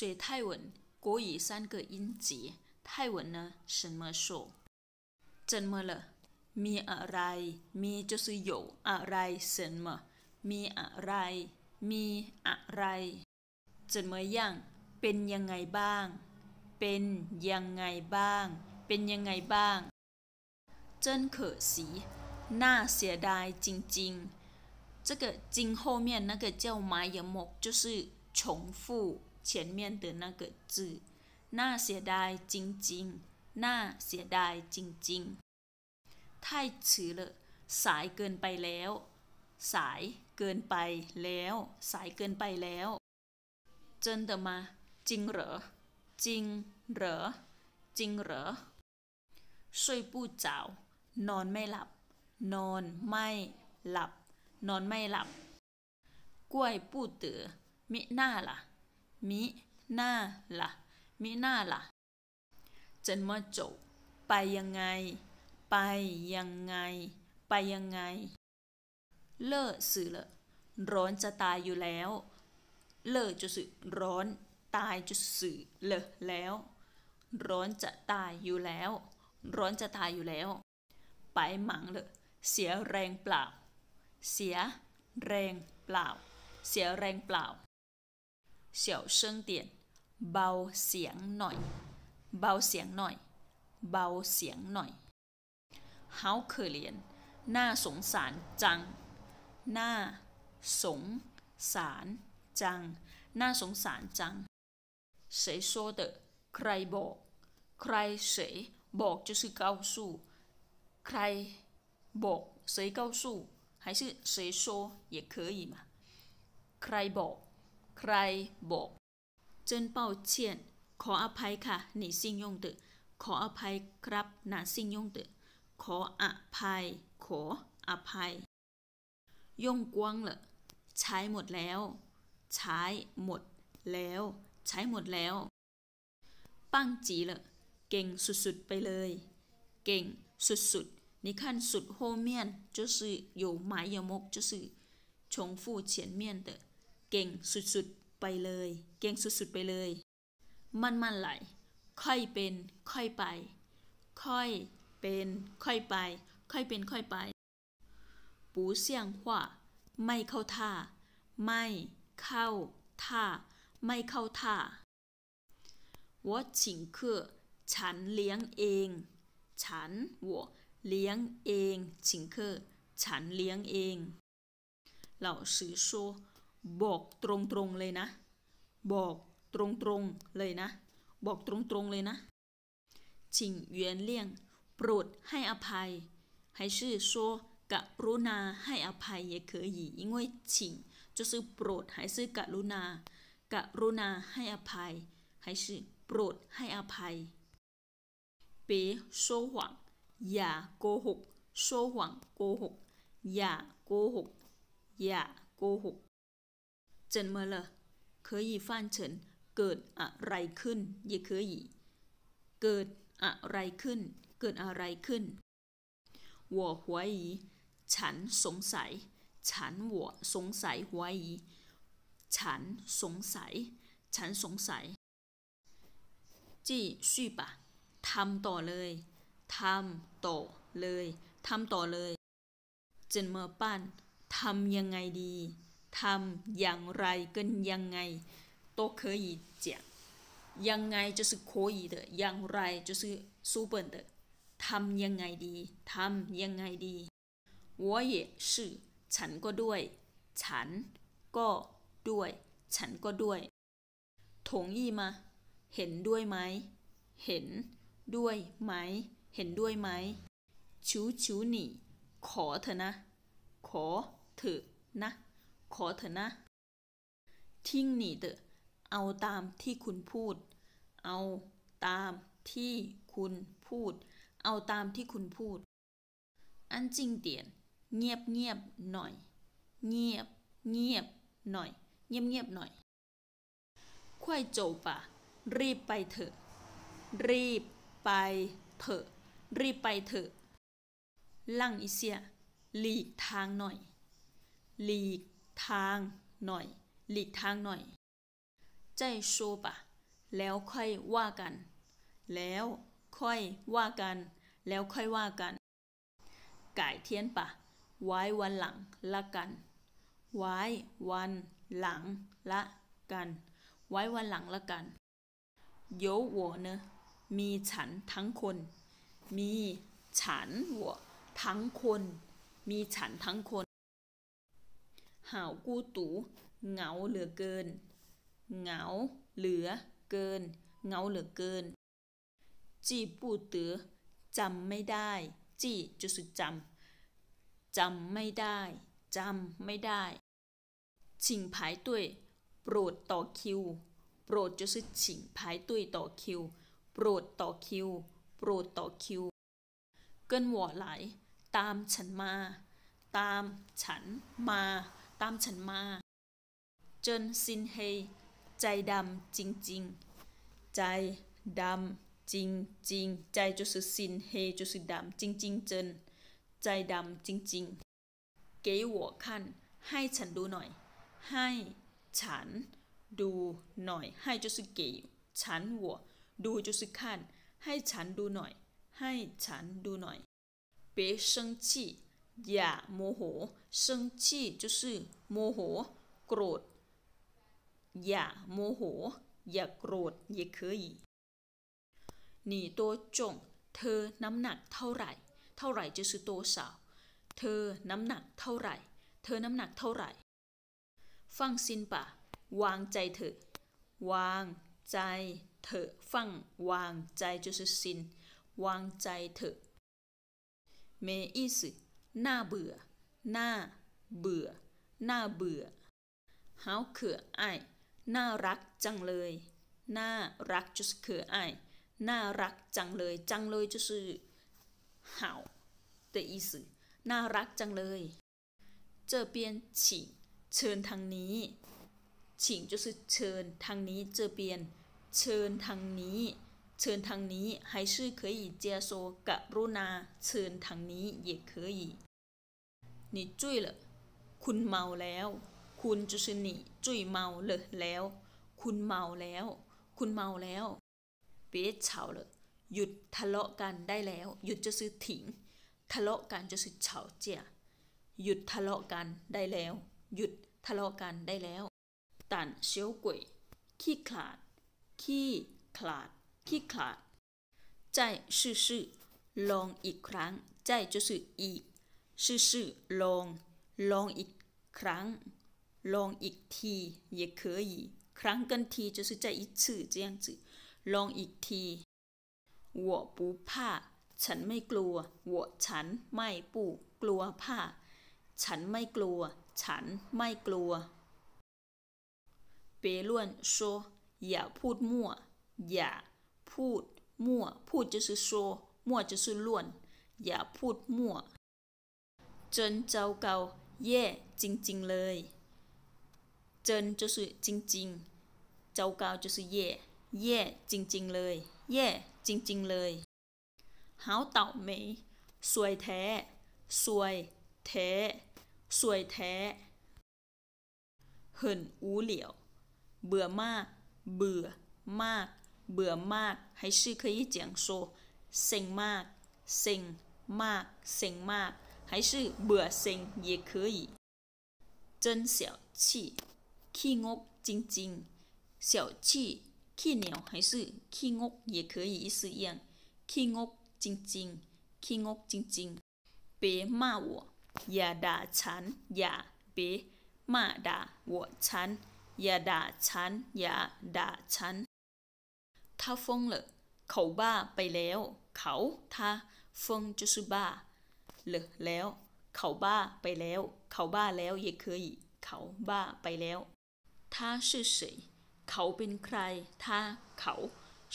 学泰文，国语三个音节。泰文呢，什么说？怎么了？มีอะไรมี就是有อะไร什么มีอะไรมีอะไร怎么样เป็นยังไงบ้างเป็นยังไงบ้างเป็นยังไงบ้าง真สีน่าเสียดายจริงๆ这个“金”后面那个叫“麻眼目”，就是重复前面的那个字那写าเสียดายจริงๆน่าเสีจริง太迟了สายเกินไปแล้วสายเกินไปแล้วสายเกินไปแล้วจนเดมาจริงเหรอจริงเหรอจริงเหรอ睡不着，นอนไม่หลับ นอนไม่หลับนอนไม่หลับกล้วยปู้เต๋อมิหน้าล่ะมิหน้าละมิหน้าละจมาจบไปยังไง ไปยังไง ไปยังไง เลิกสื่อละร้อนจะตายอยู่แล้ว เลิกจะสื่อ ร้อนตายจะสื่อเลกแล้ว ร้อนจะตายอยู่แล้ว ร้อนจะตายอยู่แล้ว ไปหมังเลยเสียแรงเปล่า เสียแรงเปล่า เสียแรงเปล่าเสียวเิงเเตียนบาเสียงหน่อยเบาเสียงหน่อยเบาเสียงหน่อยเฮาเคยเรียนน่าสงสารจัง หน้าสงสารจังน่าสงสารจังเสยโ谁说的ใครบอก ใครเสยบอกจะซื้้อเกาสู้ใครบอกเเสยก้า谁告诉还是谁说也可以嘛ใครบอกใครบอก เจินเป่าเฉียน ขออภัยค่ะ หนีซิงยงตึขออภัยครับ หนาซิงยงตึขออภัย ขออภัยยงกวงเหรอใช้หมดแล้ว ใช้หมดแล้ว ใช้หมดแล้ว ปังจีเหรอเก่งสุดๆไปเลย เก่งสุดๆนี่ขั้นสุดโฮเมียนจะสื่ออยู่หมายยมกจะสื่อชงฟู่เฉียนเมียนเตอเก่งสุดๆไปเลย เก่งสุดๆไปเลย มันมันไหลค่อยเป็น ค่อยไป ค่อยเป็น ค่อยไป ค่อยเป็นค่อยไป ปูเสี่ยงขวาไม่เข้าท่า ไม่เข้า ท่า ไม่เข้าท่า我请客ฉันเลี้ยงเอง ฉัน我เลี้ยงเอง请客ฉันเลี้ยงเอง老师说บอกตรงๆเลยนะ บอกตรงๆเลยนะ บอกตรงๆเลยนะชิงเเีียนล่ยง โปรดให้อภัยหื还โ说กะรุณาให้อภัยเวิงจะซื้อโปรด้อกรุณากรุณาให้อภัย้่อโปรดให้อภัย别说谎อย่าโกหก说谎โกหกอย่าโกหกอย่าโกหกจน怎么了可以翻成เฉินเกิดอะไรขึ้น也可以เกิดอะไรขึ้น เกิดอะไรขึ้นว我怀疑ฉันสงสัยฉัน我สงสัย怀疑ฉันสงสัย ฉันสงสัยจีชีปะทำต่อเลยทำต่อเลยทำต่อเลยจนเมอร์ปันทำยังไงดีทำ อย่างไร跟ยังไง都可以讲ยังไง就是可以的อย่างไร就是书本的ทำยังไงดีทำยังไงดี我也是ฉันก็ด้วย ฉันก็ด้วยฉันก็ด้วยถง吗ีมาเห็นด้วยไหมเห็นด้วยไหมเห็นด้วยไหมชู ชูหนี่ขอเถอะนะ ขอเถอะนะขอเถอะนะ ทิ้งหนีเถอะเอาตามที่คุณพูด เอาตามที่คุณพูด เอาตามที่คุณพูดอันจริงเตียนเงียบเงียบหน่อย เงียบเงียบหน่อย เงียบเงียบหน่อยค่อยโจปะรีบไปเถอะ รีบไปเถอะรีบไปเถอะลังอีเสียหลีกทางหน่อยหลีกทางหน่อย หลีกทางหน่อยใจโซปะแล้วค่อยว่ากัน แล้วค่อยว่ากัน แล้วค่อยว่ากันไก่เทียนปะไว้วันหลังละกัน ไว้วันหลังละกัน ไว้วันหลังละกันโย有我ะมีฉันทั้งคน มีฉันัวทั้งคน มีฉันทั้งคนหาวกู้ตู เหงาเหลือเกิน เหงาเหลือเกิน เหงาเหลือเกิน จีปูเต๋อจำไม่ได้ จีจุสุดจำ จำไม่ได้ จำไม่ได้ ชิงผายตุ้ยโปรดต่อคิว โปรดจุดสุดชิงผายตุ้ยต่อคิว โปรดต่อคิว โปรดต่อคิว เกินหัวไหลตามฉันมา ตามฉันมาตามฉันมาจนซินเฮใจดำจริงๆใจดำจริงๆใจจุสุซินเฮจุสุดำจริงๆจนใจดำจริงๆเก看วขั้นให้ฉันดูหน่อยให้ฉันดูหน่อยให้จุสุเกวฉันหัวดูจุสุขั้นให้ฉันดูหน่อย ให้ฉันดูหน่อย别生气อย่าโมโห生气就是โมโหโกรธอย่าโมโหอย่าโกรธ也可以你多重เธอน้ำหนักเท่าไหร่เท่าไหร่จะซืโตสาวเธอน้ำหนักเท่าไหร่ เธอน้ำหนักเท่าไหร่ ฟังซินปะวางใจเถอะ วางใจเถอะฟังวางใจ就是心วางใจเถอะ没意思หน้าเบื่อหน้าเบื่อหน้าเบื่อเฮาเขื่อไอน่ารักจังเลยน่ารักจุสเขื่อไอน่ารักจังเลยจังเลยจุสือ好的意思น่ารักจังเลย这边请เชิญทางนี้请就是เชิญทางนี้这边เชิญทางนี้เชิญทางนี้还是可以接受กรุณาเชิญทางนี้也可以你醉了คุณเมาแล้ว คุณจุสนิจุยเมาเลยแล้ว คุณเมาแล้ว คุณเมาแล้วเ吵了าเหยุดทะเลาะกันได้แล้ว หยุดจะซื้อถิง ทะเลาะกันจะซื้อเฉาเจีย หยุดทะเลาะกันได้แล้ว หยุดทะเลาะกันได้แล้ว ตันเชียวกุยขี้ขลาด ขี้ขลาดขี้ขลาดใจซื่อื่อ ลอง อีกครั้ง ใจจะสื่ออีกซื่อื่อลอง ลอง อีกครั้ง ลอง อีกที也可以ครั้งกันทีกืออใจีจียง次这样子ลองอีกที我不怕ฉันไม่กลัว我ฉันไม่ปูกลัวผ้าฉันไม่กลัว ฉันไม่กลัว别乱说อย่าพูดมั่ว อย่าพูดมั่วพูดือโซมั่ว就是ือลวน อย่าพูดมั่วจนเจ้าเก่าแย่จริงๆเลยจนือจริงๆ เจ้าเก่าือแย่แย่จริงๆเลยแย่จริงๆเลยหาวเต่าเหมยสวยแท้ สวยแท้สวยแท้เหินอูเหลียว เบื่อมาก เบื่อมากเบื่อมาก，还是可以讲说，เ妈、งมาก，เงมาก，เงมาก，还是เบื่อเง也可以。真小气，气屋精精小气气鸟还是气屋也可以思一样，“气屋精真，气屋精精别骂我，哑打残，哑，别骂打我残，哑打残，哑打残。”าฟงเเขาบ้าไปแล้ว เขาาฟงจ疯就是บ้าเยแล้ว เขาบ้าไปแล้ว เขาบ้าแล้วยังเขาบ้าไปแล้ว他是谁เขาเป็นใคราเขา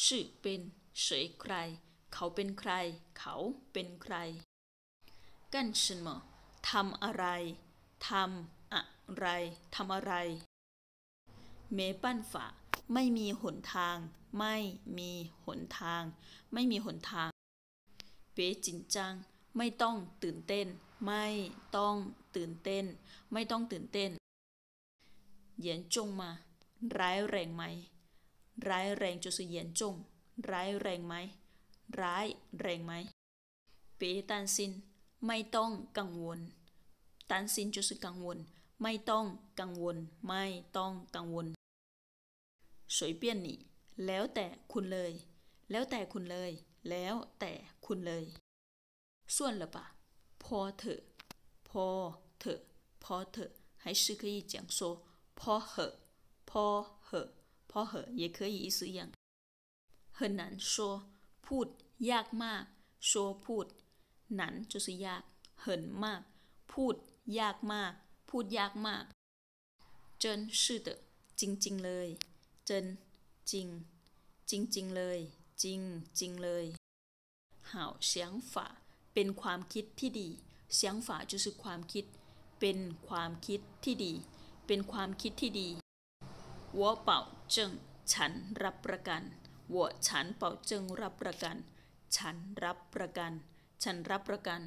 是เป็น谁ใคร เขาเป็นใคร เขาเป็นใคร กัน什么ทำอะไรทำอะไรทำอะไรเมปั้นฝาไม่มีหนทางไม่มีหนทาง ไม่มีหนทาง เป๋จินจังไม่ต้องตื่นเต้น ไม่ต้องตื่นเต้น ไม่ต้องตื่นเต้น เหยียนจงมา ร้ายแรงไหม ร้ายแรงจุสเหยียนจง ร้ายแรงไหม ร้ายแรงไหม เป๋ตันซินไม่ต้องกังวล ตันซินจุสกังวล ไม่ต้องกังวล ไม่ต้องกังวล สวยเปี้ยนหนี่แล้วแต่คุณเลย แล้วแต่คุณเลย แล้วแต่คุณเลย ส่วนละปะพอเถอะพอเถอะพอเถอะให้ชื่还是可以讲说พอเหอะพอเหอะพอเหอะ也可以意思一样很难说พูด ยากมากโชพูดหนันจุสยากเหินมาก พูด ยากมาก พูดยากมากเจินชื่อเตจริงๆเลยเจนจริงจริงจริงเลย จริงจริงเลย好想法เป็นความคิดที่ดี เสียงฝาจุสึความคิด เป็นความคิดที่ดี เป็นความคิดที่ดีวัวเป่าเจิงฉันรับประกันวัวฉันเป่าเจิงรับประกัน ฉันรับประกัน ฉันรับประกัน